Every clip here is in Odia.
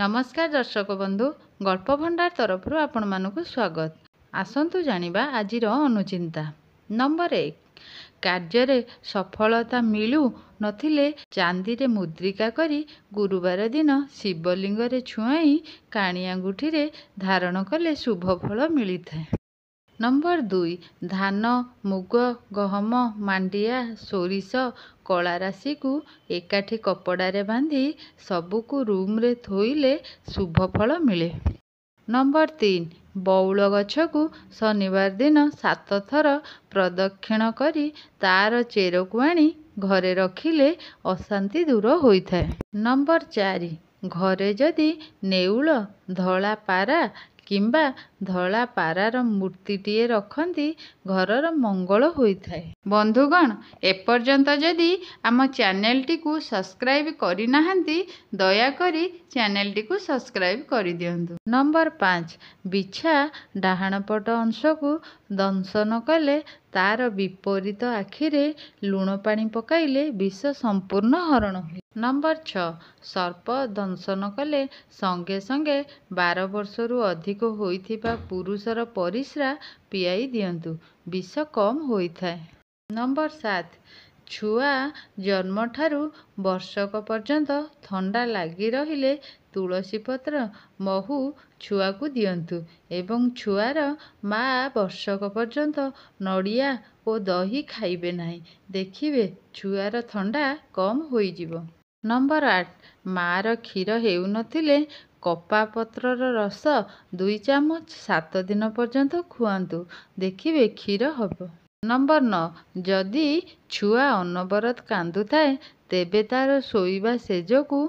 ନମସ୍କାର ଦର୍ଶକ ବନ୍ଧୁ ଗଳ୍ପ ଭଣ୍ଡାର ତରଫରୁ ଆପଣମାନଙ୍କୁ ସ୍ୱାଗତ ଆସନ୍ତୁ ଜାଣିବା ଆଜିର ଅନୁଚିନ୍ତା ନମ୍ବର ଏକ କାର୍ଯ୍ୟରେ ସଫଳତା ମିଳୁ ନଥିଲେ ଚାନ୍ଦିରେ ମୁଦ୍ରିକା କରି ଗୁରୁବାର ଦିନ ଶିବଲିଙ୍ଗରେ ଛୁଆଁଇ କାଣିଆଙ୍ଗୁଠିରେ ଧାରଣ କଲେ ଶୁଭ ଫଳ ମିଳିଥାଏ ନମ୍ବର ଦୁଇ ଧାନ ମୁଗ ଗହମ ମାଣ୍ଡିଆ ସୋରିଷ କଳା ରାଶିକୁ ଏକାଠି କପଡ଼ାରେ ବାନ୍ଧି ସବୁକୁ ରୁମ୍ରେ ଥୋଇଲେ ଶୁଭ ଫଳ ମିଳେ ନମ୍ବର ତିନି ବଉଳ ଗଛକୁ ଶନିବାର ଦିନ ସାତ ଥର ପ୍ରଦକ୍ଷିଣ କରି ତାର ଚେରକୁ ଆଣି ଘରେ ରଖିଲେ ଅଶାନ୍ତି ଦୂର ହୋଇଥାଏ ନମ୍ବର ଚାରି ଘରେ ଯଦି ନେଉଳ ଧଳା ପାରା କିମ୍ବା ଧଳା ପାରାର ମୂର୍ତ୍ତିଟିଏ ରଖନ୍ତି ଘରର ମଙ୍ଗଳ ହୋଇଥାଏ ବନ୍ଧୁଗଣ ଏପର୍ଯ୍ୟନ୍ତ ଯଦି ଆମ ଚ୍ୟାନେଲଟିକୁ ସବସ୍କ୍ରାଇବ୍ କରିନାହାନ୍ତି ଦୟାକରି ଚ୍ୟାନେଲଟିକୁ ସବସ୍କ୍ରାଇବ୍ କରିଦିଅନ୍ତୁ ନମ୍ବର ପାଞ୍ଚ ବିଛା ଡାହାଣ ପଟ ଅଂଶକୁ ଦଂଶନ କଲେ ତାର ବିପରୀତ ଆଖିରେ ଲୁଣ ପାଣି ପକାଇଲେ ବିଷ ସମ୍ପୂର୍ଣ୍ଣ ହରଣ ହୁଏ ନମ୍ବର ଛଅ ସର୍ପ ଦଂଶନ କଲେ ସଙ୍ଗେ ସଙ୍ଗେ ବାର ବର୍ଷରୁ ଅଧିକ ହୋଇଥିବା କିମ୍ବା ପୁରୁଷର ପରିସ୍ରା ପିଆଇ ଦିଅନ୍ତୁ ବିଷ କମ୍ ହୋଇଥାଏ ନମ୍ବର ସାତ ଛୁଆ ଜନ୍ମଠାରୁ ବର୍ଷକ ପର୍ଯ୍ୟନ୍ତ ଥଣ୍ଡା ଲାଗି ରହିଲେ ତୁଳସୀ ପତ୍ର ମହୁ ଛୁଆକୁ ଦିଅନ୍ତୁ ଏବଂ ଛୁଆର ମା ବର୍ଷକ ପର୍ଯ୍ୟନ୍ତ ନଡ଼ିଆ ଓ ଦହି ଖାଇବେ ନାହିଁ ଦେଖିବେ ଛୁଆର ଥଣ୍ଡା କମ୍ ହୋଇଯିବ ନମ୍ବର ଆଠ ମାଆର କ୍ଷୀର ହେଉନଥିଲେ କପା ପତ୍ରର ରସ ଦୁଇ ଚାମଚ ସାତ ଦିନ ପର୍ଯ୍ୟନ୍ତ ଖୁଆନ୍ତୁ ଦେଖିବେ କ୍ଷୀର ହେବ ନମ୍ବର ନଅ ଯଦି ଛୁଆ ଅନବରତ କାନ୍ଦୁଥାଏ ତେବେ ତା'ର ଶୋଇବା ସେଜକୁ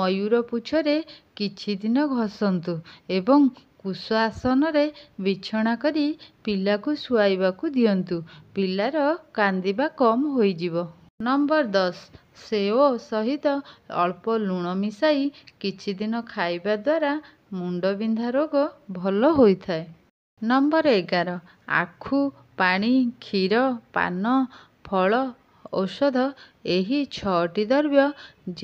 ମୟୂର ପୁଚ୍ଛରେ କିଛି ଦିନ ଘଷନ୍ତୁ ଏବଂ କୁଶ ଆସନରେ ବିଛଣା କରି ପିଲାକୁ ଶୁଆଇବାକୁ ଦିଅନ୍ତୁ ପିଲାର କାନ୍ଦିବା କମ୍ ହୋଇଯିବ ନମ୍ବର ଦଶ ସେଓ ସହିତ ଅଳ୍ପ ଲୁଣ ମିଶାଇ କିଛି ଦିନ ଖାଇବା ଦ୍ୱାରା ମୁଣ୍ଡବିନ୍ଧା ରୋଗ ଭଲ ହୋଇଥାଏ ନମ୍ବର ଏଗାର ଆଖୁ ପାଣି କ୍ଷୀର ପାନ ଫଳ ଔଷଧ ଏହି ଛଅଟି ଦ୍ରବ୍ୟ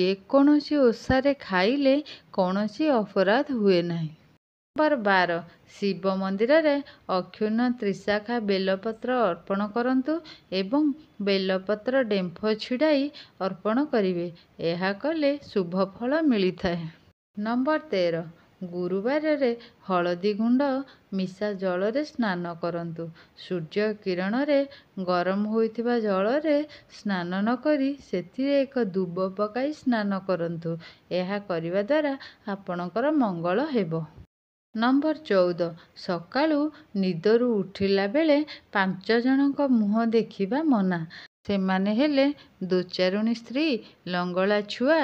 ଯେକୌଣସି ଓଷାରେ ଖାଇଲେ କୌଣସି ଅପରାଧ ହୁଏ ନାହିଁ ନମ୍ବର ବାର ଶିବ ମନ୍ଦିରରେ ଅକ୍ଷୁର୍ଣ୍ଣ ତ୍ରିଶାଖା ବେଲପତ୍ର ଅର୍ପଣ କରନ୍ତୁ ଏବଂ ବେଲପତ୍ର ଡେମ୍ଫ ଛିଡ଼ାଇ ଅର୍ପଣ କରିବେ ଏହା କଲେ ଶୁଭ ଫଳ ମିଳିଥାଏ ନମ୍ବର ତେର ଗୁରୁବାରରେ ହଳଦୀ ଗୁଣ୍ଡ ମିଶା ଜଳରେ ସ୍ନାନ କରନ୍ତୁ ସୂର୍ଯ୍ୟ କିରଣରେ ଗରମ ହୋଇଥିବା ଜଳରେ ସ୍ନାନ ନ କରି ସେଥିରେ ଏକ ଦୁବ ପକାଇ ସ୍ନାନ କରନ୍ତୁ ଏହା କରିବା ଦ୍ୱାରା ଆପଣଙ୍କର ମଙ୍ଗଳ ହେବ ନମ୍ବର ଚଉଦ ସକାଳୁ ନିଦରୁ ଉଠିଲା ବେଳେ ପାଞ୍ଚ ଜଣଙ୍କ ମୁହଁ ଦେଖିବା ମନା ସେମାନେ ହେଲେ ଦୋଚାରୁଣୀ ସ୍ତ୍ରୀ ଲଙ୍ଗଳା ଛୁଆ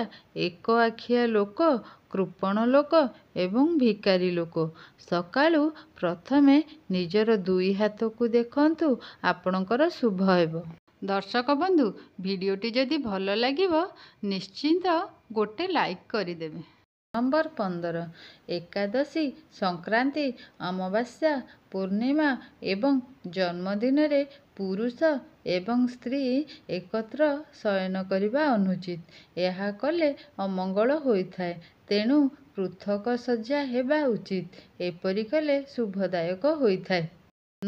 ଏକ ଆଖିଆ ଲୋକ କୃପଣ ଲୋକ ଏବଂ ଭିକାରୀ ଲୋକ ସକାଳୁ ପ୍ରଥମେ ନିଜର ଦୁଇ ହାତକୁ ଦେଖନ୍ତୁ ଆପଣଙ୍କର ଶୁଭ ହେବ ଦର୍ଶକ ବନ୍ଧୁ ଭିଡ଼ିଓଟି ଯଦି ଭଲ ଲାଗିବ ନିଶ୍ଚିନ୍ତ ଗୋଟେ ଲାଇକ୍ କରିଦେବେ ନଭେମ୍ବର ପନ୍ଦର ଏକାଦଶୀ ସଂକ୍ରାନ୍ତି ଅମାବାସ୍ୟା ପୂର୍ଣ୍ଣିମା ଏବଂ ଜନ୍ମଦିନରେ ପୁରୁଷ ଏବଂ ସ୍ତ୍ରୀ ଏକତ୍ର ଶୟନ କରିବା ଅନୁଚିତ ଏହା କଲେ ଅମଙ୍ଗଳ ହୋଇଥାଏ ତେଣୁ ପୃଥକ ଶଯ୍ୟା ହେବା ଉଚିତ ଏପରି କଲେ ଶୁଭଦାୟକ ହୋଇଥାଏ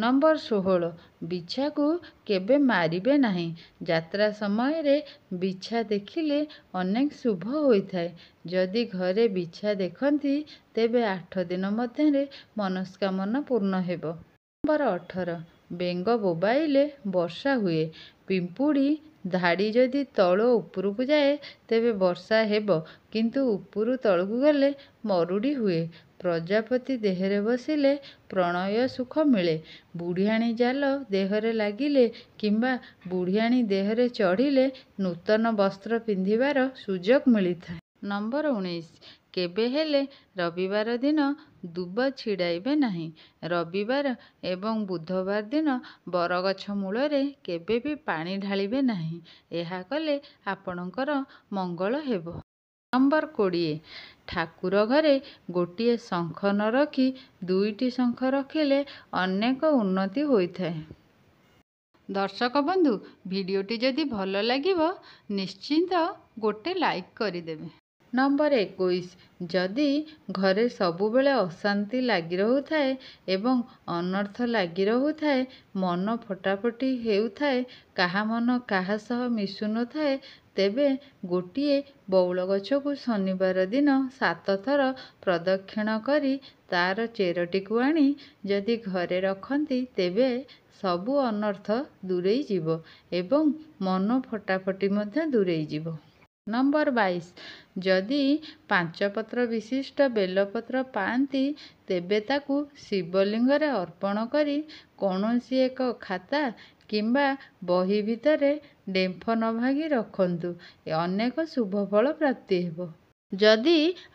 ନମ୍ବର ଷୋହଳ ବିଛାକୁ କେବେ ମାରିବେ ନାହିଁ ଯାତ୍ରା ସମୟରେ ବିଛା ଦେଖିଲେ ଅନେକ ଶୁଭ ହୋଇଥାଏ ଯଦି ଘରେ ବିଛା ଦେଖନ୍ତି ତେବେ ଆଠ ଦିନ ମଧ୍ୟରେ ମନସ୍କାମନା ପୂର୍ଣ୍ଣ ହେବ ନମ୍ବର ଅଠର ବେଙ୍ଗ ବୋବାଇଲେ ବର୍ଷା ହୁଏ ପିମ୍ପୁଡ଼ି ଧାଡ଼ି ଯଦି ତଳ ଉପରକୁ ଯାଏ ତେବେ ବର୍ଷା ହେବ କିନ୍ତୁ ଉପରୁ ତଳକୁ ଗଲେ ମରୁଡ଼ି ହୁଏ ପ୍ରଜାପତି ଦେହରେ ବସିଲେ ପ୍ରଣୟ ସୁଖ ମିଳେ ବୁଢ଼ିଆଣୀ ଜାଲ ଦେହରେ ଲାଗିଲେ କିମ୍ବା ବୁଢ଼ିଆଣୀ ଦେହରେ ଚଢ଼ିଲେ ନୂତନ ବସ୍ତ୍ର ପିନ୍ଧିବାର ସୁଯୋଗ ମିଳିଥାଏ ନମ୍ବର ଉଣେଇଶ କେବେ ହେଲେ ରବିବାର ଦିନ ଦୁବ ଛିଡ଼ାଇବେ ନାହିଁ ରବିବାର ଏବଂ ବୁଧବାର ଦିନ ବରଗଛ ମୂଳରେ କେବେ ବି ପାଣି ଢାଳିବେ ନାହିଁ ଏହା କଲେ ଆପଣଙ୍କର ମଙ୍ଗଳ ହେବ ନମ୍ବର କୋଡ଼ିଏ ଠାକୁର ଘରେ ଗୋଟିଏ ଶଙ୍ଖ ନ ରଖି ଦୁଇଟି ଶଙ୍ଖ ରଖିଲେ ଅନେକ ଉନ୍ନତି ହୋଇଥାଏ ଦର୍ଶକ ବନ୍ଧୁ ଭିଡ଼ିଓଟି ଯଦି ଭଲ ଲାଗିବ ନିଶ୍ଚିନ୍ତ ଗୋଟେ ଲାଇକ୍ କରିଦେବେ ନମ୍ବର ଏକୋଇଶ ଯଦି ଘରେ ସବୁବେଳେ ଅଶାନ୍ତି ଲାଗି ରହୁଥାଏ ଏବଂ ଅନର୍ଥ ଲାଗି ରହୁଥାଏ ମନ ଫଟାଫଟି ହେଉଥାଏ କାହା ମନ କାହା ସହ ମିଶୁନଥାଏ ତେବେ ଗୋଟିଏ ବଉଳ ଗଛକୁ ଶନିବାର ଦିନ ସାତ ଥର ପ୍ରଦକ୍ଷିଣ କରି ତା'ର ଚେରଟିକୁ ଆଣି ଯଦି ଘରେ ରଖନ୍ତି ତେବେ ସବୁ ଅନର୍ଥ ଦୂରେଇ ଯିବ ଏବଂ ମନ ଫଟାଫଟି ମଧ୍ୟ ଦୂରେଇ ଯିବ ନମ୍ବର ବାଇଶ ଯଦି ପାଞ୍ଚ ପତ୍ର ବିଶିଷ୍ଟ ବେଲପତ୍ର ପାଆନ୍ତି ତେବେ ତାକୁ ଶିବଲିଙ୍ଗରେ ଅର୍ପଣ କରି କୌଣସି ଏକ ଖାତା କିମ୍ବା ବହି ଭିତରେ ଡେମ୍ଫ ନ ଭାଙ୍ଗି ରଖନ୍ତୁ ଅନେକ ଶୁଭଫଳ ପ୍ରାପ୍ତି ହେବ ଯଦି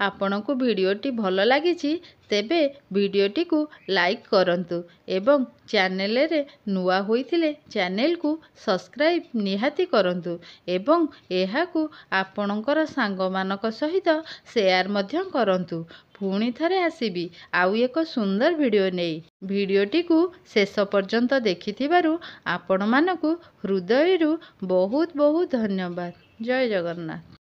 ଆପଣଙ୍କୁ ଭିଡ଼ିଓଟି ଭଲ ଲାଗିଛି ତେବେ ଭିଡ଼ିଓଟିକୁ ଲାଇକ୍ କରନ୍ତୁ ଏବଂ ଚ୍ୟାନେଲରେ ନୂଆ ହୋଇଥିଲେ ଚ୍ୟାନେଲକୁ ସବସ୍କ୍ରାଇବ୍ ନିହାତି କରନ୍ତୁ ଏବଂ ଏହାକୁ ଆପଣଙ୍କର ସାଙ୍ଗମାନଙ୍କ ସହିତ ସେୟାର ମଧ୍ୟ କରନ୍ତୁ ପୁଣି ଥରେ ଆସିବି ଆଉ ଏକ ସୁନ୍ଦର ଭିଡ଼ିଓ ନେଇ ଭିଡ଼ିଓଟିକୁ ଶେଷ ପର୍ଯ୍ୟନ୍ତ ଦେଖିଥିବାରୁ ଆପଣମାନଙ୍କୁ ହୃଦୟରୁ ବହୁତ ବହୁତ ଧନ୍ୟବାଦ ଜୟ ଜଗନ୍ନାଥ